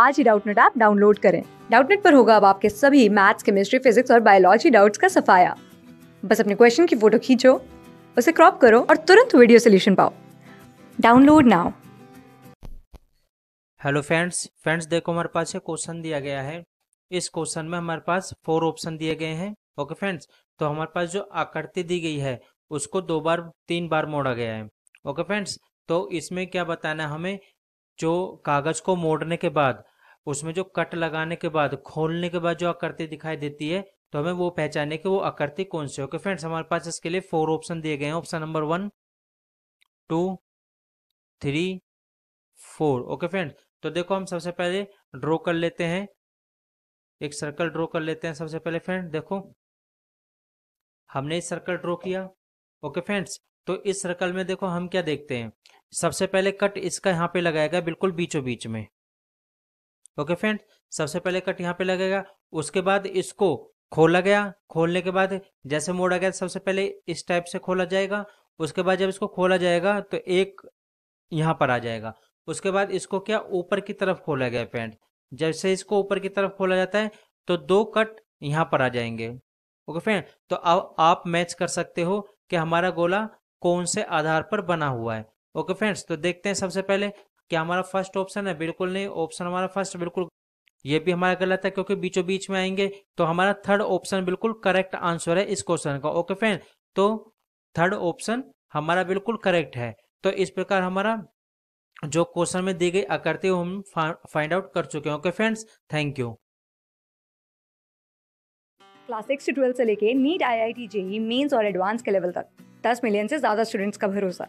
आज ही Doubtnut app download करें डाउटनेट पर होगा अब आपके सभी मैथ्स केमिस्ट्री फिजिक्स और बायोलॉजी डाउट्स का सफाया बस अपने क्वेश्चन की फोटो खींचो उसे क्रॉप करो और तुरंत वीडियो सोल्यूशन पाओ download now hello friends friends देखो हमारे पास ये क्वेश्चन दिया गया है इस क्वेश्चन में हमारे पास फोर ऑप्शन दिए गए हैं ओके फ्रेंड्स तो हमारे पास जो आकृति दी गई है उसको दो बार तीन बार मोड़ा गया है ओके फ्रेंड्स तो इसमें क्या बताना है हमें जो कागज़ को मोड़ने के बाद उसमें जो कट लगाने के बाद खोलने के बाद जो आकृति दिखाई देती है तो हमें वो पहचाने की वो आकृति कौन सी ओके फ्रेंड्स हमारे पास इसके लिए फोर ऑप्शन दिए गए हैं option number one two three four okay friend तो देखो हम सबसे पहले ड्रॉ कर लेते हैं एक सर्कल ड्रॉ कर लेते हैं सबसे पहले फ्रेंड देखो हमने सर्कल ड्रॉ किया ओके फ्रेंड्स तो इस सर्कल में देखो हम क्या देखते हैं सबसे पहले कट इसका यहाँ पे लगाएगा बिल्कुल बीचों बीच में ओके फ्रेंड सबसे पहले कट यहाँ पे लगेगा उसके बाद इसको खोला गया खोलने के बाद जैसे मोड़ा गया सबसे पहले इस टाइप से खोला जाएगा उसके बाद जब इसको खोला जाएगा तो एक यहाँ पर आ जाएगा उसके बाद इसको क्या ऊपर की तरफ खोला गया फ्रेंड जैसे इसको ऊपर की तरफ खोला जाता है तो दो कट यहाँ पर आ जाएंगे ओके फ्रेंड तो अब आप मैच कर सकते हो कि हमारा गोला कौन से आधार पर बना हुआ है ओके फ्रेंड्स तो देखते हैं सबसे पहले क्या हमारा फर्स्ट ऑप्शन है बिल्कुल नहीं ऑप्शन हमारा फर्स्ट बिल्कुल ये भी हमारा गलत है क्योंकि बीचों बीच में आएंगे तो हमारा थर्ड ऑप्शन बिल्कुल करेक्ट आंसर है इस क्वेश्चन का ओके फ्रेंड तो थर्ड ऑप्शन हमारा बिल्कुल करेक्ट है तो इस प्रकार हमारा जो क्वेश्चन में दी गई आकृति हम फाइंड आउट कर चुके हैं okay friends thank you class six से ट्वेल्थ से लेके NEET I I T JEE mains और एडवांस के लेवल तक दस मिलियन से ज़्यादा स्टूडेंट्स का भरोसा